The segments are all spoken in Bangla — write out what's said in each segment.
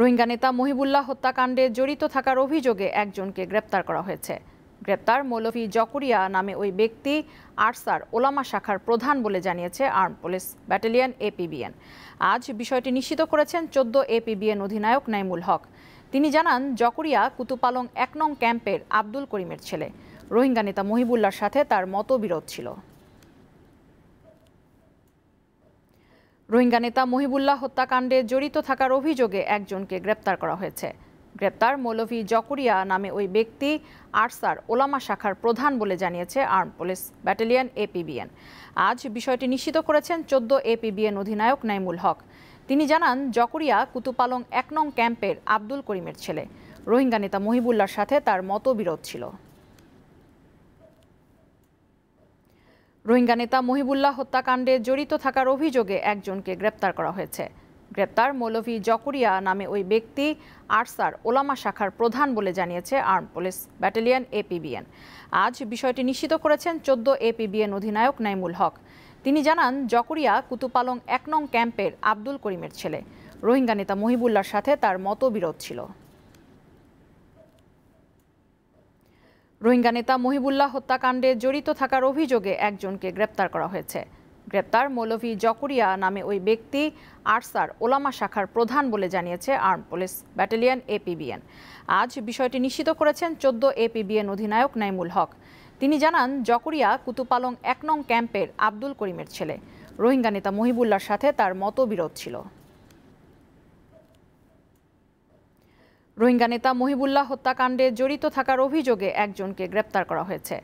রোহিঙ্গা নেতা মহিবুল্লাহ হত্যাকাণ্ডে জড়িত থাকার অভিযোগে একজনকে গ্রেপ্তার করা হয়েছে গ্রেপ্তার মৌলভী জকুরিয়া নামে ওই ব্যক্তি আরসার ওলামা শাখার প্রধান বলে জানিয়েছে আর্ম পুলিশ ব্যাটালিয়ন এপিবিএন আজ বিষয়টি নিশ্চিত করেছেন চোদ্দ এপিবিএন অধিনায়ক নাইমুল হক তিনি জানান জকুরিয়া কুতুপালং এক নং ক্যাম্পের আব্দুল করিমের ছেলে রোহিঙ্গা নেতা মহিবুল্লার সাথে তার মতবিরোধ ছিল রোহিঙ্গা নেতা মহিবুল্লাহ হত্যাকাণ্ডে জড়িত থাকার অভিযোগে একজনকে গ্রেপ্তার করা হয়েছে গ্রেপ্তার মৌলভি জকরিয়া নামে ওই ব্যক্তি আরসার ওলামা শাখার প্রধান বলে জানিয়েছে আর্ম পুলিশ ব্যাটালিয়ন এপিবিএন আজ বিষয়টি নিশ্চিত করেছেন চোদ্দ এপিবিএন অধিনায়ক নাইমুল হক তিনি জানান জকরিয়া কুতুপালং এক নং ক্যাম্পের আব্দুল করিমের ছেলে রোহিঙ্গা নেতা মহিবুল্লার সাথে তার মতবিরোধ ছিল রোহিঙ্গা নেতা মহিবুল্লাহ হত্যাকাণ্ডে জড়িত থাকার অভিযোগে একজনকে গ্রেপ্তার করা হয়েছে গ্রেপ্তার মৌলভী জকরিয়া নামে ওই ব্যক্তি আরসার ওলামা শাখার প্রধান বলে জানিয়েছে আর্ম পুলিশ ব্যাটালিয়ন এপিবিএন আজ বিষয়টি নিশ্চিত করেছেন চোদ্দ এপিবিএন অধিনায়ক নাইমুল হক তিনি জানান জকরিয়া কুতুপালং এক নং ক্যাম্পের আব্দুল করিমের ছেলে রোহিঙ্গা নেতা মহিবুল্লার সাথে তার মতবিরোধ ছিল রোহিঙ্গা নেতা মহিবুল্লাহ হত্যাকাণ্ডে জড়িত থাকার অভিযোগে একজনকে গ্রেপ্তার করা হয়েছে গ্রেপ্তার মৌলভি জকরিয়া নামে ওই ব্যক্তি আরসার ওলামা শাখার প্রধান বলে জানিয়েছে আর্ম পুলিশ ব্যাটালিয়ন এপিবিএন আজ বিষয়টি নিশ্চিত করেছেন চোদ্দ এপিবিএন অধিনায়ক নাইমুল হক তিনি জানান জকরিয়া কুতুপালং এক নং ক্যাম্পের আব্দুল করিমের ছেলে রোহিঙ্গা নেতা মহিবুল্লার সাথে তার মতবিরোধ ছিল রোহিঙ্গা নেতা মহিবুল্লাহ হত্যাকাণ্ডে জড়িত থাকার অভিযোগে একজনকে গ্রেপ্তার করা হয়েছে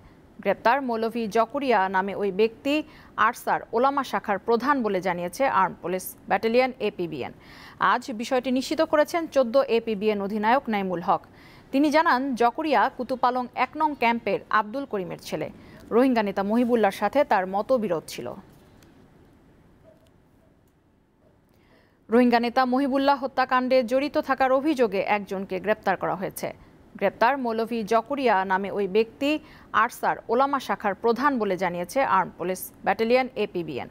গ্রেপ্তার মৌলভী জকরিয়া নামে ওই ব্যক্তি আরসার ওলামা শাখার প্রধান বলে জানিয়েছে আর্ম পুলিশ ব্যাটালিয়ান এপিবিএন আজ বিষয়টি নিশ্চিত করেছেন চোদ্দ এপিবিএন অধিনায়ক নাইমুল হক তিনি জানান জকরিয়া কুতুপালং এক নং ক্যাম্পের আব্দুল করিমের ছেলে রোহিঙ্গা নেতা মহিবুল্লার সাথে তার মতবিরোধ ছিল রোহিঙ্গা নেতা মহিবুল্লাহ হত্যাকাণ্ডে জড়িত থাকার অভিযোগে একজনকে গ্রেপ্তার করা হয়েছে গ্রেপ্তার মৌলভি জকরিয়া নামে ওই ব্যক্তি আরসার ওলামা শাখার প্রধান বলে জানিয়েছে আর্ম পুলিশ ব্যাটালিয়ন এপিবিএন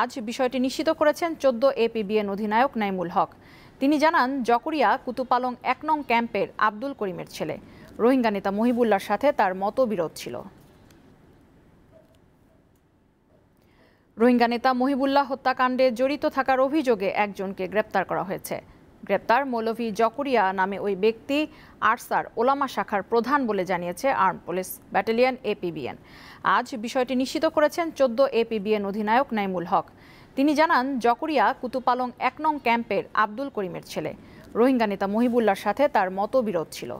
আজ বিষয়টি নিশ্চিত করেছেন চোদ্দ এপিবিএন অধিনায়ক নাইমুল হক তিনি জানান জকরিয়া কুতুপালং এক নং ক্যাম্পের আব্দুল করিমের ছেলে রোহিঙ্গা নেতা মহিবুল্লার সাথে তার মতবিরোধ ছিল রোহিঙ্গা নেতা মহিবুল্লাহ হত্যাকাণ্ডে জড়িত থাকার অভিযোগে একজনকে গ্রেপ্তার করা হয়েছে গ্রেপ্তার মৌলভি জকরিয়া নামে ওই ব্যক্তি আরসার ওলামা শাখার প্রধান বলে জানিয়েছে আর্ম পুলিশ ব্যাটালিয়ন এপিবিএন আজ বিষয়টি নিশ্চিত করেছেন চোদ্দ এপিবিএন অধিনায়ক নাইমুল হক তিনি জানান জকরিয়া কুতুপালং এক নং ক্যাম্পের আব্দুল করিমের ছেলে রোহিঙ্গা নেতা মহিবুল্লার সাথে তার মতবিরোধ ছিল